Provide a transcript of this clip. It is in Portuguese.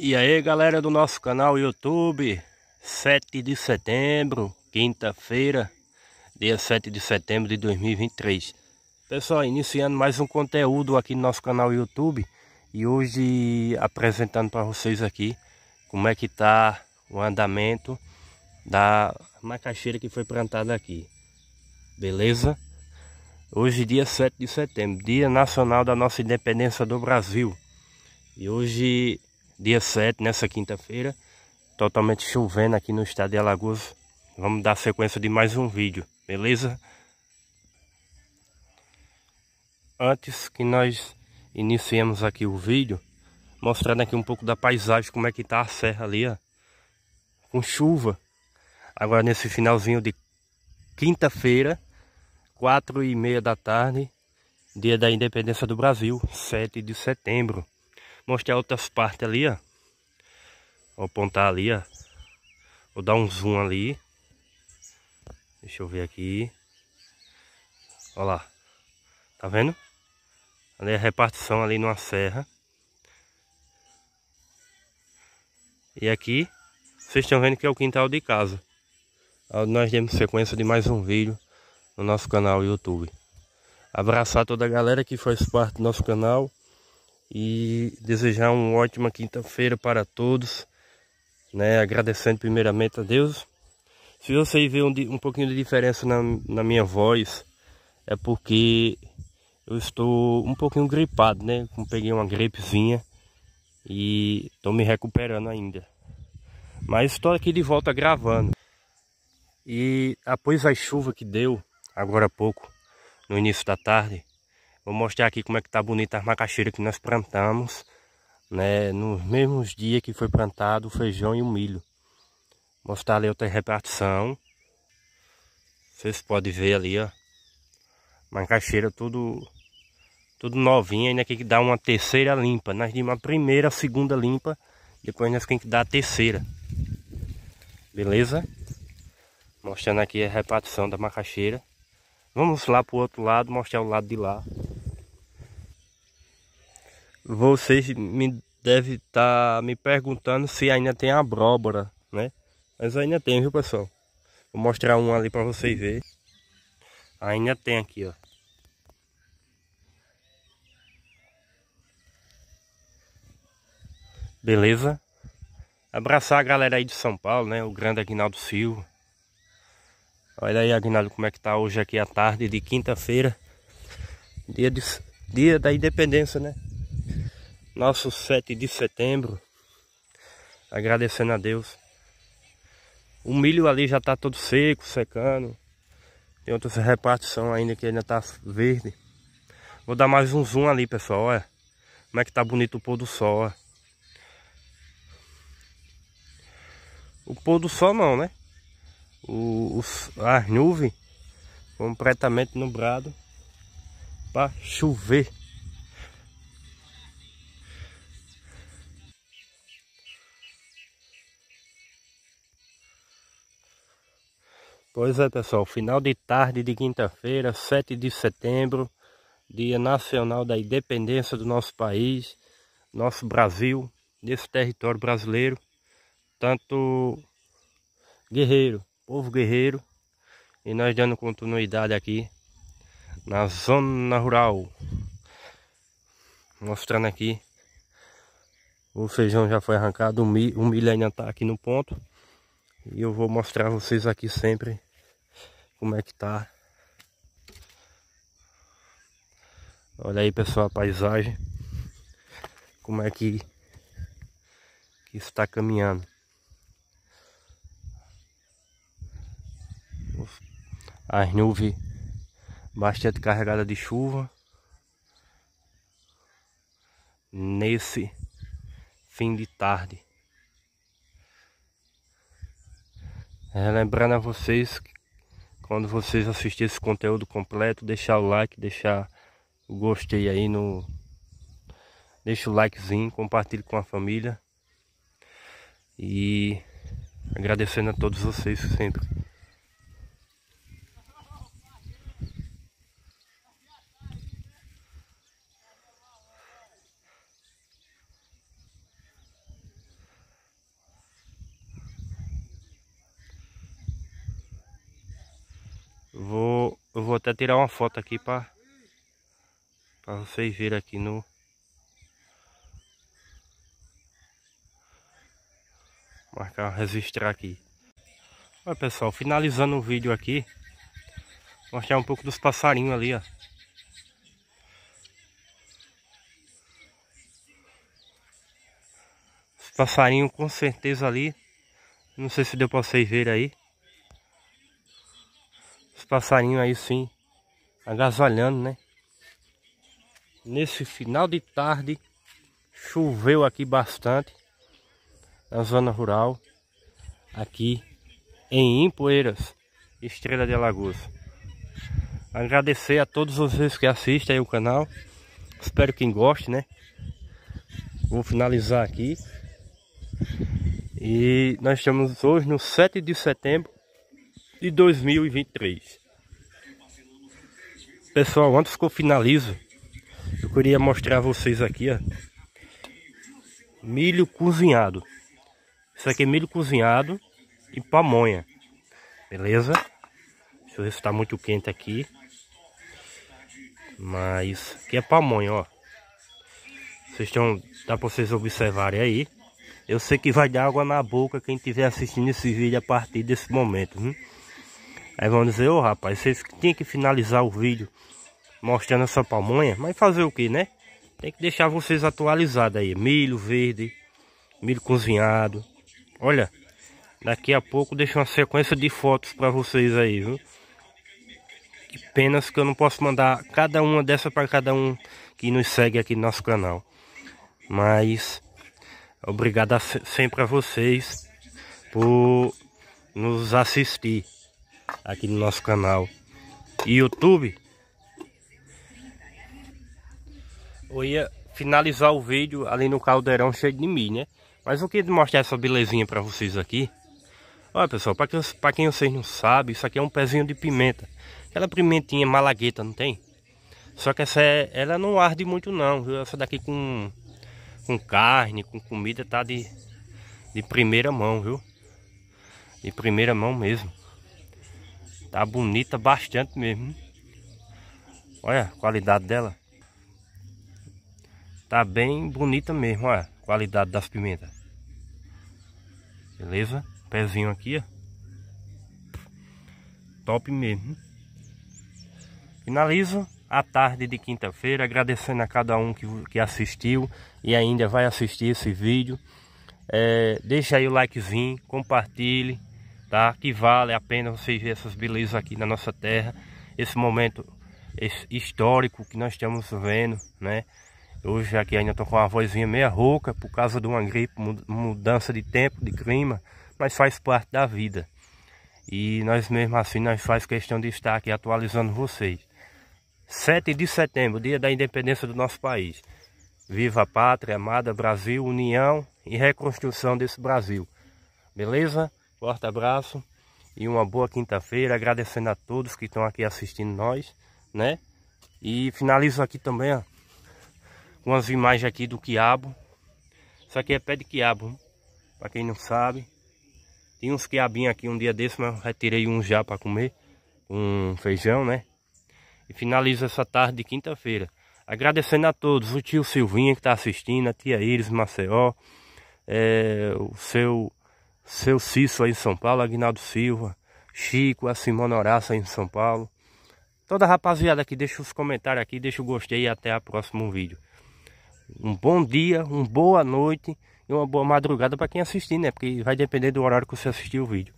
E aí galera do nosso canal YouTube 7 de setembro, quinta-feira, dia 7 de setembro de 2023 Pessoal, iniciando mais um conteúdo aqui no nosso canal YouTube E hoje apresentando para vocês aqui como é que está o andamento da macaxeira que foi plantada aqui Beleza? Hoje dia 7 de setembro, dia nacional da nossa independência do Brasil E hoje dia 7, nessa quinta-feira. Totalmente chovendo aqui no estado de Alagoas. Vamos dar sequência de mais um vídeo, beleza? Antes que nós iniciemos aqui o vídeo, mostrando aqui um pouco da paisagem, como é que tá a serra ali, ó. Com chuva. Agora nesse finalzinho de quinta-feira, quatro e meia da tarde, dia da independência do Brasil, 7 de setembro mostrar outras partes ali, ó. Vou apontar ali, ó. Vou dar um zoom ali. Deixa eu ver aqui. Olha lá. Tá vendo? Ali é a repartição ali numa serra. E aqui, vocês estão vendo que é o quintal de casa. Onde nós demos sequência de mais um vídeo no nosso canal YouTube. Abraçar toda a galera que faz parte do nosso canal e desejar uma ótima quinta-feira para todos, né? Agradecendo primeiramente a Deus. Se vocês vê um, um pouquinho de diferença na, na minha voz, é porque eu estou um pouquinho gripado, né? Peguei uma gripezinha e estou me recuperando ainda. Mas estou aqui de volta gravando. E após a chuva que deu agora há pouco, no início da tarde, Vou mostrar aqui como é que tá bonita a macaxeira que nós plantamos, né? Nos mesmos dias que foi plantado o feijão e o milho. Vou Mostrar ali outra repartição. Vocês podem ver ali, ó. Macaxeira tudo tudo novinha, ainda tem que dar uma terceira limpa. Nós né? de uma primeira, segunda limpa, depois nós tem que dar a terceira. Beleza? Mostrando aqui a repartição da macaxeira. Vamos lá pro outro lado, mostrar o lado de lá vocês me devem estar tá me perguntando se ainda tem abóbora, né? Mas ainda tem, viu pessoal? Vou mostrar um ali para vocês verem. Ainda tem aqui, ó. Beleza? Abraçar a galera aí de São Paulo, né? O grande Aguinaldo Silva. Olha aí, Aguinaldo, como é que tá hoje aqui à tarde de quinta-feira. Dia, dia da independência, né? nosso 7 de setembro, agradecendo a Deus. O milho ali já está todo seco, secando. Tem outras repartição ainda que ainda está verde. Vou dar mais um zoom ali, pessoal, olha. Como é que tá bonito o pôr do sol, olha. O pôr do sol não, né? O, os, as nuvens completamente nubrado para chover. Pois é, pessoal, final de tarde de quinta-feira, 7 de setembro, Dia Nacional da Independência do nosso país, nosso Brasil, desse território brasileiro, tanto guerreiro, povo guerreiro, e nós dando continuidade aqui na zona rural, mostrando aqui o feijão já foi arrancado, o milho, o ainda está aqui no ponto. E eu vou mostrar vocês aqui sempre como é que tá. Olha aí pessoal a paisagem. Como é que, que está caminhando. As nuvens bastante carregadas de chuva. Nesse fim de tarde. Lembrando a vocês que quando vocês assistirem esse conteúdo completo, deixar o like, deixar o gostei aí no. Deixa o likezinho, compartilhe com a família. E agradecendo a todos vocês sempre. Eu vou até tirar uma foto aqui para para vocês verem aqui no marcar, registrar aqui. Olha pessoal, finalizando o vídeo aqui, mostrar um pouco dos passarinhos ali, ó. Passarinho com certeza ali, não sei se deu para vocês verem aí. Os passarinhos aí sim, agasalhando, né? Nesse final de tarde, choveu aqui bastante na zona rural, aqui em Impoeiras, Estrela de Alagoas. Agradecer a todos vocês que assistem o canal. Espero que goste, né? Vou finalizar aqui. E nós estamos hoje no 7 de setembro de 2023. Pessoal, antes que eu finalizo, eu queria mostrar a vocês aqui, ó. Milho cozinhado. Isso aqui é milho cozinhado e pamonha. Beleza? Deixa eu ver se tá muito quente aqui. Mas aqui é pamonha, ó. Vocês estão. Dá pra vocês observarem aí. Eu sei que vai dar água na boca quem estiver assistindo esse vídeo a partir desse momento. Hein? Aí vão dizer, ô oh, rapaz, vocês tinham que finalizar o vídeo mostrando essa pamonha. Mas fazer o que, né? Tem que deixar vocês atualizados aí. Milho verde, milho cozinhado. Olha, daqui a pouco deixo uma sequência de fotos para vocês aí, viu? Que pena que eu não posso mandar cada uma dessa para cada um que nos segue aqui no nosso canal. Mas, obrigado a sempre a vocês por nos assistir aqui no nosso canal YouTube. Eu ia finalizar o vídeo ali no caldeirão cheio de milho, né? Mas eu queria mostrar essa belezinha para vocês aqui. Olha pessoal, para quem, pra quem vocês não sabem, isso aqui é um pezinho de pimenta. Aquela pimentinha malagueta, não tem? Só que essa é, ela não arde muito não, viu? Essa daqui com, com carne, com comida, tá de, de primeira mão, viu? De primeira mão mesmo. Tá bonita bastante mesmo. Olha a qualidade dela. Tá bem bonita mesmo, olha a qualidade das pimentas. Beleza? Pezinho aqui, ó. Top mesmo. Finalizo a tarde de quinta-feira, agradecendo a cada um que, que assistiu e ainda vai assistir esse vídeo. É, deixa aí o likezinho, compartilhe, tá? Que vale a pena vocês verem essas belezas aqui na nossa terra, esse momento esse histórico que nós estamos vendo, né? Hoje aqui ainda estou com uma vozinha meia rouca por causa de uma gripe, mudança de tempo, de clima, mas faz parte da vida. E nós mesmo assim, nós faz questão de estar aqui atualizando vocês. 7 de setembro, dia da independência do nosso país. Viva a pátria, amada Brasil, união e reconstrução desse Brasil. Beleza? Forte abraço e uma boa quinta-feira. Agradecendo a todos que estão aqui assistindo nós, né? E finalizo aqui também, ó, com as imagens aqui do quiabo. Isso aqui é pé de quiabo, para quem não sabe. Tinha uns quiabinhos aqui um dia desse, mas retirei um já para comer. Um feijão, né? E finalizo essa tarde de quinta-feira. Agradecendo a todos, o tio Silvinha que está assistindo, a tia Iris Maceió, é, o seu seu Cício aí em São Paulo, Agnaldo Silva, Chico, a Simona Horácia aí em São Paulo. Toda a rapaziada aqui, deixa os comentários aqui, deixa o gostei e até o próximo vídeo. Um bom dia, uma boa noite e uma boa madrugada para quem assistir, né? Porque vai depender do horário que você assistir o vídeo.